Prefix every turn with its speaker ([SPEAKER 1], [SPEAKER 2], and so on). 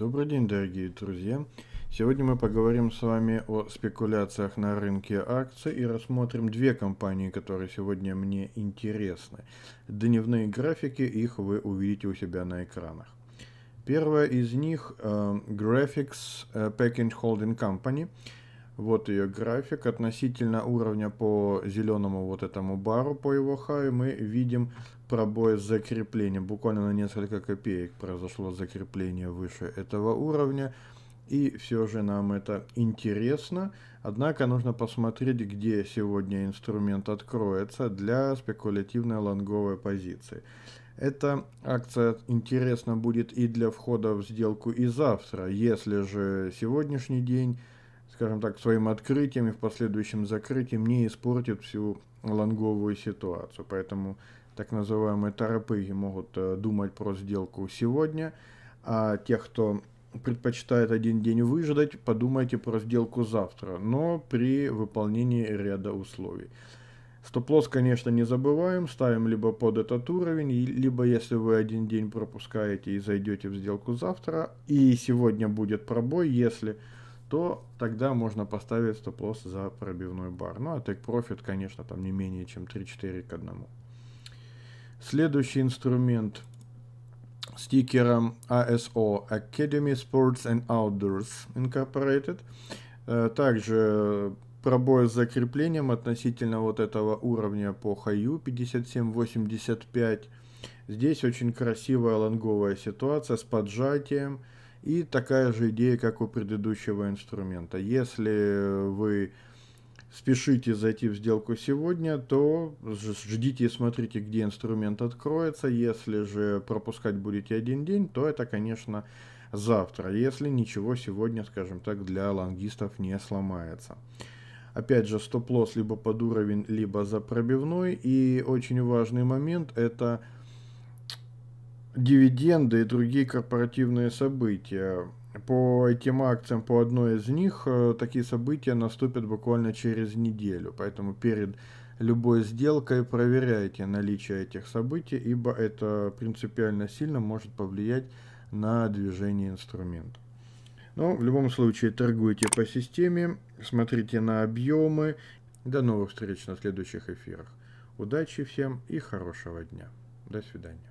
[SPEAKER 1] Добрый день, дорогие друзья! Сегодня мы поговорим с вами о спекуляциях на рынке акций и рассмотрим две компании, которые сегодня мне интересны. Дневные графики, их вы увидите у себя на экранах. Первая из них э, Graphics э, Package Holding Company – вот ее график. Относительно уровня по зеленому вот этому бару по его хаю мы видим пробой закрепления. Буквально на несколько копеек произошло закрепление выше этого уровня. И все же нам это интересно. Однако нужно посмотреть, где сегодня инструмент откроется для спекулятивной лонговой позиции. Эта акция интересна будет и для входа в сделку и завтра. Если же сегодняшний день скажем так, своим открытием и в последующем закрытием не испортит всю лонговую ситуацию. Поэтому так называемые торопыги могут э, думать про сделку сегодня, а те, кто предпочитает один день выждать, подумайте про сделку завтра, но при выполнении ряда условий. Стоп-лосс, конечно, не забываем, ставим либо под этот уровень, либо если вы один день пропускаете и зайдете в сделку завтра, и сегодня будет пробой, если то тогда можно поставить стоп-лосс за пробивной бар. Ну, а take profit, конечно, там не менее чем 3-4 к 1. Следующий инструмент стикером ASO а Academy Sports and Outdoors Incorporated. Э, также пробой с закреплением относительно вот этого уровня по хаю 57.85. Здесь очень красивая лонговая ситуация с поджатием. И такая же идея, как у предыдущего инструмента. Если вы спешите зайти в сделку сегодня, то ждите и смотрите, где инструмент откроется. Если же пропускать будете один день, то это, конечно, завтра, если ничего сегодня, скажем так, для лонгистов не сломается. Опять же, стоп-лосс либо под уровень, либо за пробивной. И очень важный момент – это – дивиденды и другие корпоративные события. По этим акциям, по одной из них, э, такие события наступят буквально через неделю. Поэтому перед любой сделкой проверяйте наличие этих событий, ибо это принципиально сильно может повлиять на движение инструмента. Но ну, в любом случае торгуйте по системе, смотрите на объемы. До новых встреч на следующих эфирах. Удачи всем и хорошего дня. До свидания.